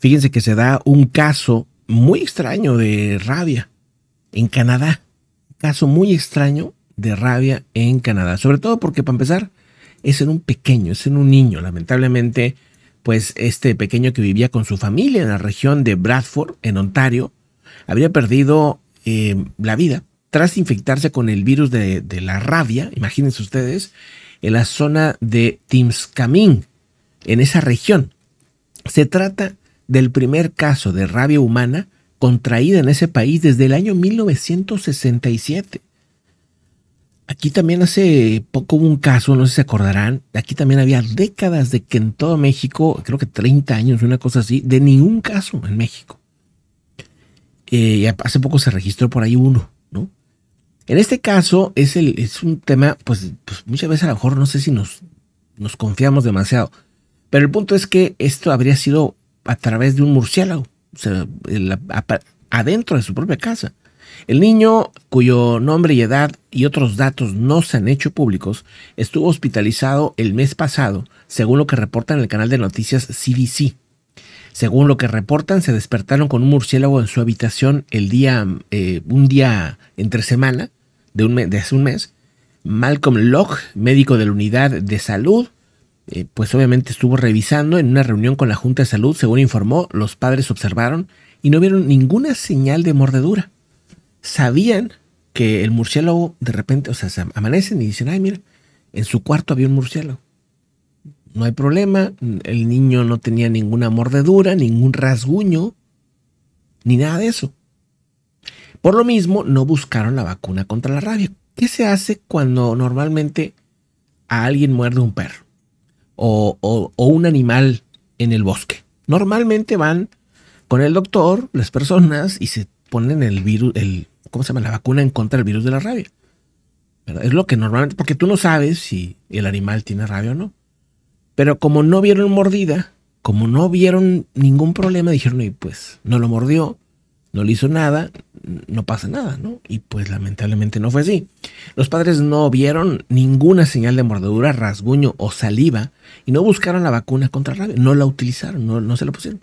Fíjense que se da un caso muy extraño de rabia en Canadá. Un caso muy extraño de rabia en Canadá. Sobre todo porque, para empezar, es en un pequeño, es en un niño. Lamentablemente, pues este pequeño que vivía con su familia en la región de Bradford, en Ontario, habría perdido eh, la vida tras infectarse con el virus de, la rabia, imagínense ustedes, en la zona de Timskaming, en esa región. Se trata del primer caso de rabia humana contraída en ese país desde el año 1967. Aquí también hace poco hubo un caso, no sé si se acordarán, aquí también había décadas de que en todo México, creo que 30 años, una cosa así, de ningún caso en México. Eh, hace poco se registró por ahí uno, ¿no? En este caso es, es un tema, pues, pues, muchas veces a lo mejor no sé si nos, nos confiamos demasiado, pero el punto es que esto habría sido a través de un murciélago, adentro de su propia casa. El niño, cuyo nombre y edad y otros datos no se han hecho públicos, estuvo hospitalizado el mes pasado, según lo que reportan en el canal de noticias CDC. Según lo que reportan, se despertaron con un murciélago en su habitación el día, eh, un día entre semana, de, un de hace un mes. Malcolm Locke, médico de la unidad de salud, eh, pues obviamente estuvo revisando en una reunión con la Junta de Salud, según informó, los padres observaron y no vieron ninguna señal de mordedura. Sabían que el murciélago de repente, o sea, se amanecen y dicen, ay, mira, en su cuarto había un murciélago. No hay problema, el niño no tenía ninguna mordedura, ningún rasguño, ni nada de eso. Por lo mismo, no buscaron la vacuna contra la rabia. ¿Qué se hace cuando normalmente a alguien muerde un perro? o, un animal en el bosque. Normalmente van con el doctor, las personas, y se ponen el virus, el, ¿cómo se llama? La vacuna en contra del virus de la rabia. Pero Es lo que normalmente, porque tú no sabes si el animal tiene rabia o no. Pero como no vieron mordida, como no vieron ningún problema, dijeron, y pues no lo mordió, no le hizo nada, no pasa nada, ¿no? Y pues lamentablemente no fue así. Los padres no vieron ninguna señal de mordedura, rasguño o saliva y no buscaron la vacuna contra rabia, no la utilizaron, no, se la pusieron.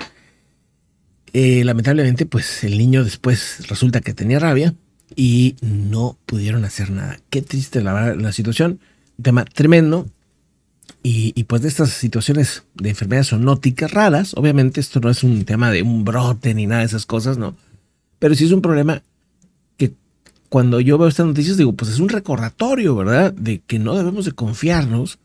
Eh, lamentablemente, pues el niño después resulta que tenía rabia y no pudieron hacer nada. Qué triste la, la situación, un tema tremendo. Y, pues de estas situaciones de enfermedades sonóticas raras, obviamente esto no es un tema de un brote ni nada de esas cosas, ¿no? Pero sí es un problema que cuando yo veo estas noticias digo, pues es un recordatorio, ¿verdad? De que no debemos de confiarnos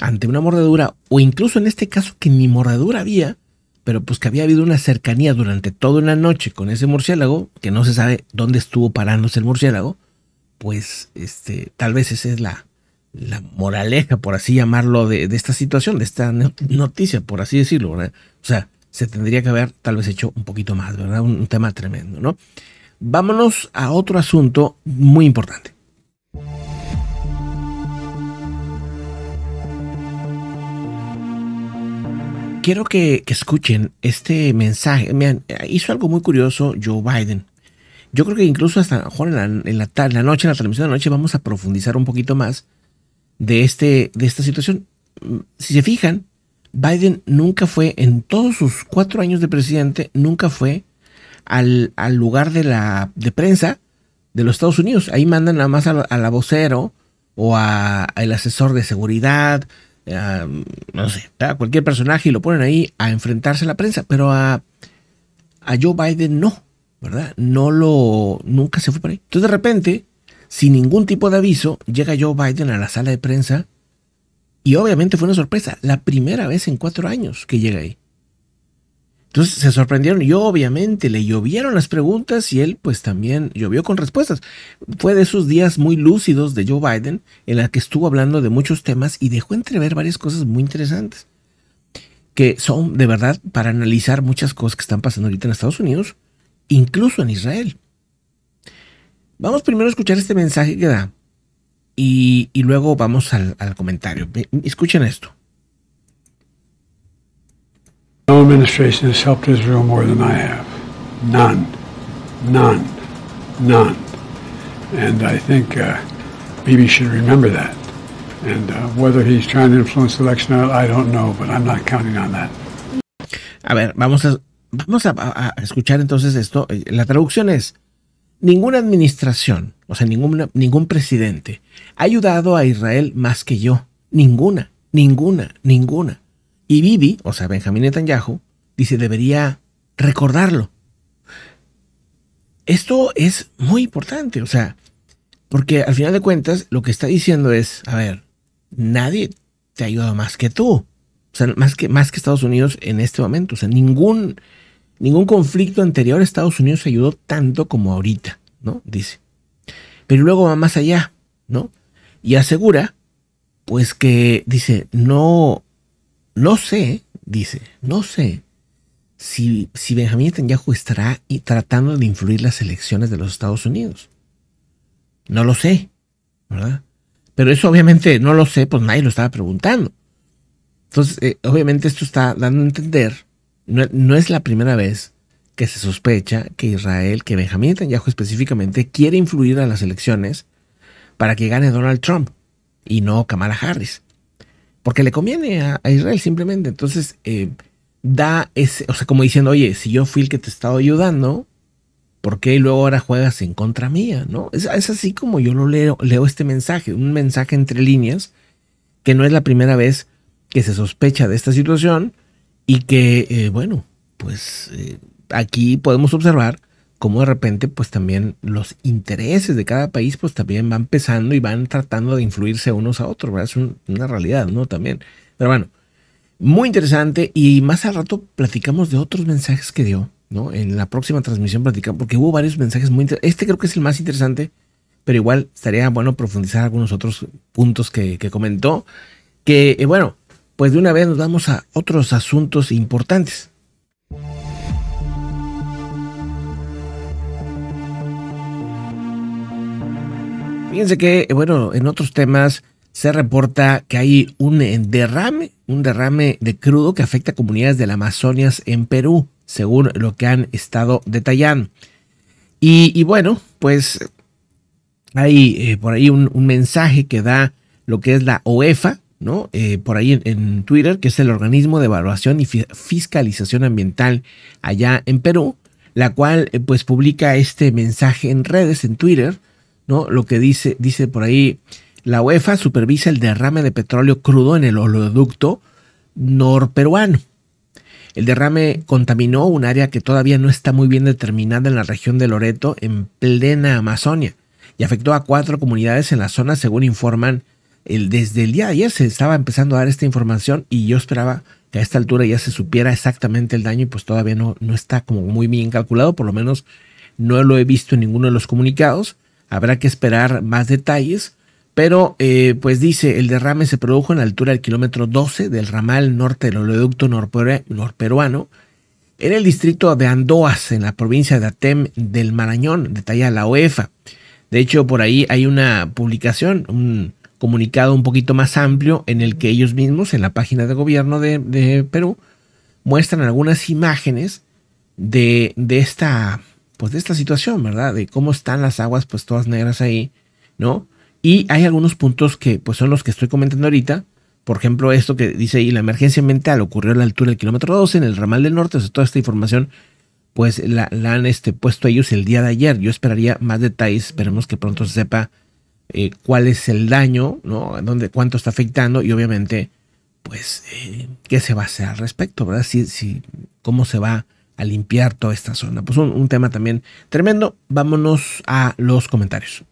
ante una mordedura o incluso en este caso que ni mordedura había, pero pues que había habido una cercanía durante toda una noche con ese murciélago, que no se sabe dónde estuvo parándose el murciélago, pues este, tal vez esa es la, la moraleja, por así llamarlo, de, de, esta situación, de esta noticia, por así decirlo. ¿verdad? O sea, se tendría que haber tal vez hecho un poquito más, ¿verdad? Un, tema tremendo, ¿no? Vámonos a otro asunto muy importante. Quiero que, escuchen este mensaje. hizo algo muy curioso Joe Biden. Yo creo que incluso hasta en la, en la, noche, en la transmisión de la noche, vamos a profundizar un poquito más de, este, de esta situación. Si se fijan, Biden nunca fue, en todos sus cuatro años de presidente, nunca fue al, lugar de la de prensa de los Estados Unidos. Ahí mandan nada más al, al vocero o al asesor de seguridad, no sé, a cualquier personaje y lo ponen ahí a enfrentarse a la prensa, pero a, a Joe Biden no, ¿verdad? No lo, nunca se fue por ahí. Entonces de repente, sin ningún tipo de aviso, llega Joe Biden a la sala de prensa y obviamente fue una sorpresa, la primera vez en cuatro años que llega ahí. Entonces se sorprendieron y obviamente le llovieron las preguntas y él pues también llovió con respuestas. Fue de esos días muy lúcidos de Joe Biden en la que estuvo hablando de muchos temas y dejó entrever varias cosas muy interesantes que son de verdad para analizar muchas cosas que están pasando ahorita en Estados Unidos, incluso en Israel. Vamos primero a escuchar este mensaje que da y, y luego vamos al, al comentario. Escuchen esto. No administration has helped Israel more than I have. None. None. None. And I think uh, Bibi should remember that. And uh, whether he's trying to influence the election or not, I don't know, but I'm not counting on that. A ver, vamos a, vamos a, a escuchar entonces esto. La traducción es. Ninguna administración, o sea, ninguna, ningún presidente ha ayudado a Israel más que yo. Ninguna, ninguna, ninguna. Y Bibi, o sea, Benjamín Netanyahu, dice, debería recordarlo. Esto es muy importante, o sea, porque al final de cuentas lo que está diciendo es, a ver, nadie te ha ayudado más que tú. O sea, más que, más que Estados Unidos en este momento. O sea, ningún Ningún conflicto anterior a Estados Unidos ayudó tanto como ahorita, ¿no? Dice. Pero luego va más allá, ¿no? Y asegura, pues que, dice, no, no sé, dice, no sé si, si Benjamín Netanyahu estará y tratando de influir las elecciones de los Estados Unidos. No lo sé, ¿verdad? Pero eso obviamente no lo sé, pues nadie lo estaba preguntando. Entonces, eh, obviamente esto está dando a entender no, es la primera vez que se sospecha que Israel, que Benjamín Netanyahu específicamente, quiere influir a las elecciones para que gane Donald Trump y no Kamala Harris. Porque le conviene a, Israel simplemente. Entonces, eh, da ese, o sea, como diciendo, oye, si yo fui el que te estado ayudando, ¿por qué luego ahora juegas en contra mía? ¿No? Es, es, así como yo lo leo, leo este mensaje, un mensaje entre líneas, que no es la primera vez que se sospecha de esta situación y que, eh, bueno, pues eh, aquí podemos observar cómo de repente pues también los intereses de cada país pues también van pesando y van tratando de influirse unos a otros, ¿verdad? Es una realidad, ¿no? También. Pero bueno, muy interesante y más al rato platicamos de otros mensajes que dio, ¿no? En la próxima transmisión platicamos, porque hubo varios mensajes muy interesantes. Este creo que es el más interesante, pero igual estaría bueno profundizar algunos otros puntos que, comentó, que eh, bueno, pues de una vez nos vamos a otros asuntos importantes. Fíjense que, bueno, en otros temas se reporta que hay un derrame, un derrame de crudo que afecta a comunidades de la Amazonia en Perú, según lo que han estado detallando. Y, bueno, pues hay eh, por ahí un, mensaje que da lo que es la OEFA, eh, por ahí en, Twitter, que es el organismo de evaluación y fiscalización ambiental allá en Perú, la cual eh, pues publica este mensaje en redes, en Twitter, ¿no? Lo que dice, dice por ahí, la UEFA supervisa el derrame de petróleo crudo en el oleoducto norperuano. El derrame contaminó un área que todavía no está muy bien determinada en la región de Loreto, en plena Amazonia, y afectó a cuatro comunidades en la zona, según informan desde el día de ayer se estaba empezando a dar esta información y yo esperaba que a esta altura ya se supiera exactamente el daño y pues todavía no, no está como muy bien calculado, por lo menos no lo he visto en ninguno de los comunicados, habrá que esperar más detalles, pero eh, pues dice, el derrame se produjo en la altura del kilómetro 12 del ramal norte del oleoducto norperuano, en el distrito de Andoas, en la provincia de Atem del Marañón, detalla la OEFA. De hecho, por ahí hay una publicación, un, comunicado un poquito más amplio en el que ellos mismos en la página de gobierno de, Perú muestran algunas imágenes de, de, esta pues de esta situación, ¿verdad? De cómo están las aguas pues todas negras ahí, ¿no? Y hay algunos puntos que pues son los que estoy comentando ahorita. Por ejemplo, esto que dice ahí, la emergencia mental ocurrió a la altura del kilómetro 12 en el ramal del norte. O sea, toda esta información pues la, han este, puesto ellos el día de ayer. Yo esperaría más detalles. Esperemos que pronto se sepa eh, cuál es el daño, ¿no? cuánto está afectando y obviamente, pues, eh, qué se va a hacer al respecto, ¿verdad? Si, si, ¿Cómo se va a limpiar toda esta zona? Pues un tema también tremendo. Vámonos a los comentarios.